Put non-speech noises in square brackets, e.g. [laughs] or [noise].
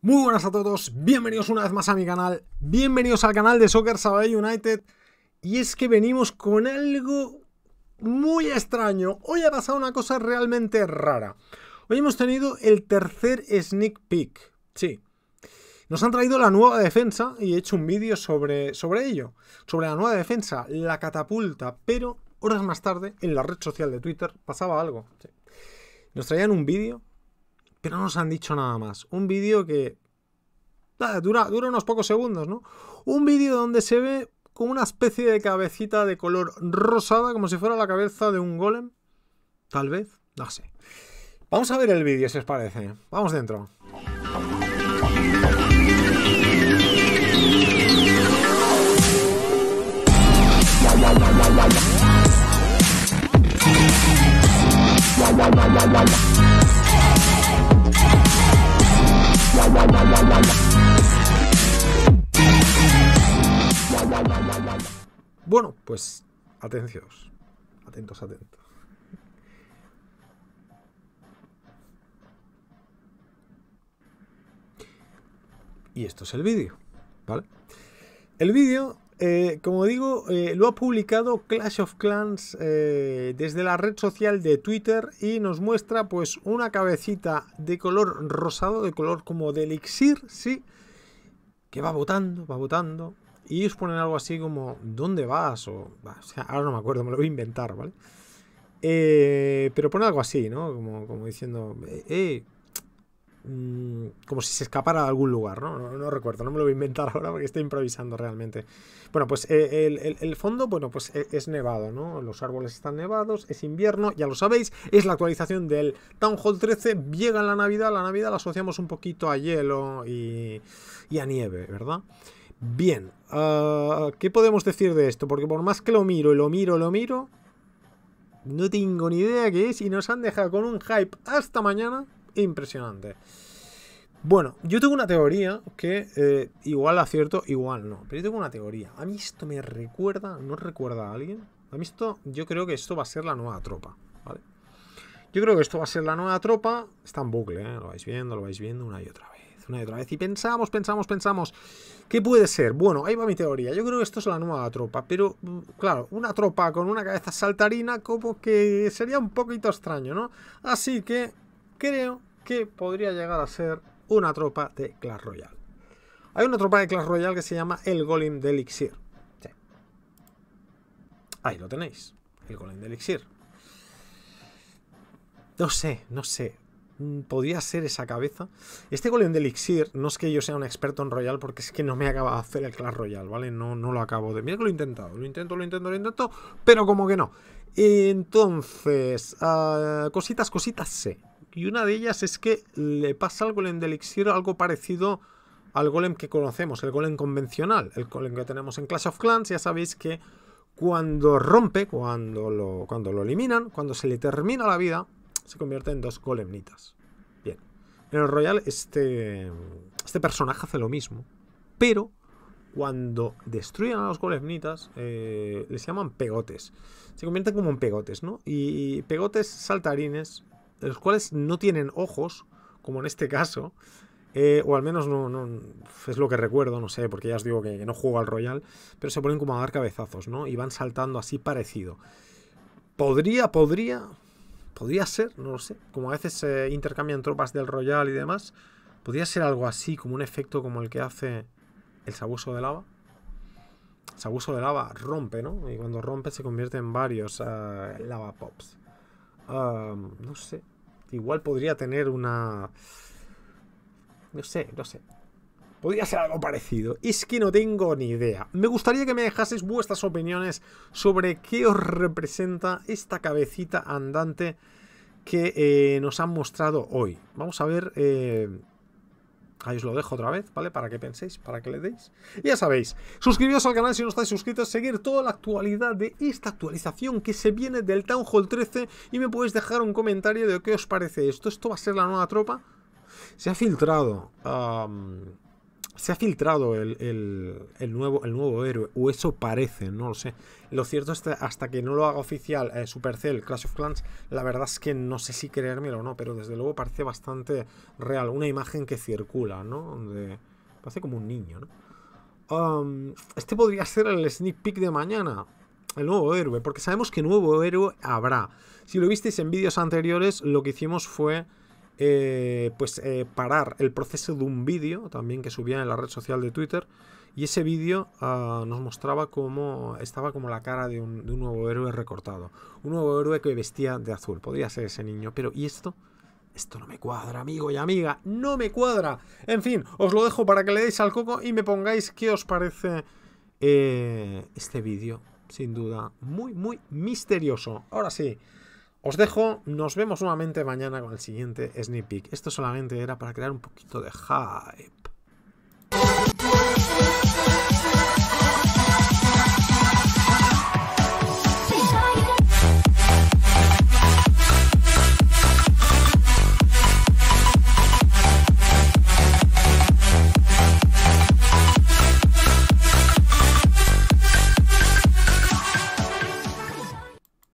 Muy buenas a todos, bienvenidos una vez más a mi canal, bienvenidos al canal de Soccer Sabadell United y es que venimos con algo muy extraño, hoy ha pasado una cosa realmente rara, hoy hemos tenido el tercer sneak peek, sí, nos han traído la nueva defensa y he hecho un vídeo sobre, sobre ello, sobre la nueva defensa, la catapulta, pero horas más tarde en la red social de Twitter pasaba algo, nos traían un vídeo pero no nos han dicho nada más. Un vídeo que dura, dura unos pocos segundos, ¿no? Un vídeo donde se ve como una especie de cabecita de color rosada, como si fuera la cabeza de un golem. Tal vez, no sé. Vamos a ver el vídeo, si os parece. Vamos dentro. Bueno, pues atencios, atentos, atentos. Y esto es el vídeo, ¿vale? El vídeo, eh, como digo, eh, lo ha publicado Clash of Clans eh, desde la red social de Twitter y nos muestra pues una cabecita de color rosado, de color como de elixir, sí, que va votando, va votando, y os ponen algo así como, ¿dónde vas? O, ahora no me acuerdo, me lo voy a inventar, ¿vale? Eh, pero pone algo así, ¿no? Como, diciendo, eh, eh mm, como si se escapara de algún lugar, ¿no? ¿no? recuerdo, no me lo voy a inventar [laughs] ahora porque estoy improvisando realmente. Bueno, pues eh, el, fondo, bueno, pues e, es, nevado, ¿no? Los árboles están nevados, es invierno, ya lo sabéis, es la actualización del Town Hall 13, llega la Navidad, la Navidad la asociamos un poquito a hielo y, y a nieve, ¿verdad? Bien, ah, ¿qué podemos decir de esto? Porque por más que lo miro, y lo miro, lo miro, no tengo ni idea qué es y nos han dejado con un hype hasta mañana impresionante. Bueno, yo tengo una teoría que eh, igual acierto, igual no. Pero yo tengo una teoría. A mí esto me recuerda, no recuerda a alguien. A mí esto, yo creo que esto va a ser la nueva tropa, ¿vale? Yo creo que esto va a ser la nueva tropa. Está en bucle, ¿eh? Lo vais viendo, lo vais viendo una y otra vez una y otra vez. Y pensamos, pensamos, pensamos. ¿Qué puede ser? Bueno, ahí va mi teoría. Yo creo que esto es la nueva tropa, pero mm, claro, una tropa con una cabeza saltarina como que sería un poquito extraño, ¿no? Así que creo que podría llegar a ser una tropa de Clash Royale. Hay una tropa de Clash Royale que se llama el Golem de Elixir. Ahí lo tenéis, el Golem de Elixir. No sé, no sé. Mm, podía ser esa cabeza. Este golem de elixir, no es que yo sea un experto en Royal, porque es que no me acaba de hacer el Clash Royal, ¿vale? No, no lo acabo de... Mira que lo he intentado, lo intento, lo intento, lo intento, pero como que no. Entonces, ah, cositas, cositas sé. Y una de ellas es que le pasa al golem de elixir algo parecido al golem que conocemos, el golem convencional, el golem que tenemos en Clash of Clans, ya sabéis que cuando rompe, cuando lo, cuando lo eliminan, cuando se le termina la vida, se convierte en dos golemnitas. Bien. En el Royal este, este personaje hace lo mismo, pero cuando destruyen a los golemnitas eh, les llaman pegotes. Se convierten como en pegotes, ¿no? Y pegotes saltarines, los cuales no tienen ojos, como en este caso, eh, o al menos no, es lo que recuerdo, no sé, porque ya os digo que, que, no juego al Royal, pero se ponen como a dar cabezazos, ¿no? Y van saltando así parecido. Podría, podría, Podría ser, no lo sé. Como a veces se intercambian tropas del Royal y demás. Podría ser algo así, como un efecto como el que hace el Sabuso de lava. El sabueso de lava rompe, ¿no? Y cuando rompe se convierte en varios eh, lava pops. no sé. Igual podría tener una. No sé, no sé. Podría ser algo parecido. Es que no tengo ni idea. Me gustaría que me dejaseis vuestras opiniones sobre qué os representa esta cabecita andante que eh, nos han mostrado hoy. Vamos a ver... Eh, ahí os lo dejo otra vez, ¿vale? Para que penséis, para que le deis. ya sabéis, Suscribíos al canal si no estáis suscritos, seguir toda la actualidad de esta actualización que se viene del Town Hall 13 y me podéis dejar un comentario de qué os parece esto. ¿Esto va a ser la nueva tropa? Se ha filtrado se ha filtrado el, nuevo, el nuevo héroe, o eso parece, no lo sé. Lo cierto es que hasta que no lo haga oficial eh, Supercell Clash of Clans, la verdad es que no sé si creérmelo o no, pero desde luego parece bastante real. Una imagen que circula, ¿no? parece como un niño, ¿no? Um, este podría ser el sneak peek de mañana. El nuevo héroe, porque sabemos que nuevo héroe habrá. Si lo visteis en vídeos anteriores, lo que hicimos fue eh, pues eh, parar el proceso de un vídeo también que subía en la red social de Twitter y ese vídeo ah, nos mostraba cómo estaba como la cara de un, nuevo héroe recortado. Un nuevo héroe que vestía de azul. Podría ser ese niño. Pero ¿y esto? Esto no me cuadra, amigo y amiga. No me cuadra. En fin, os lo dejo para que le deis al coco y me pongáis qué os parece eh, este vídeo. Sin duda, muy, muy misterioso. Ahora sí. Os dejo, nos vemos nuevamente mañana con el siguiente sneak peek. Esto solamente era para crear un poquito de hype.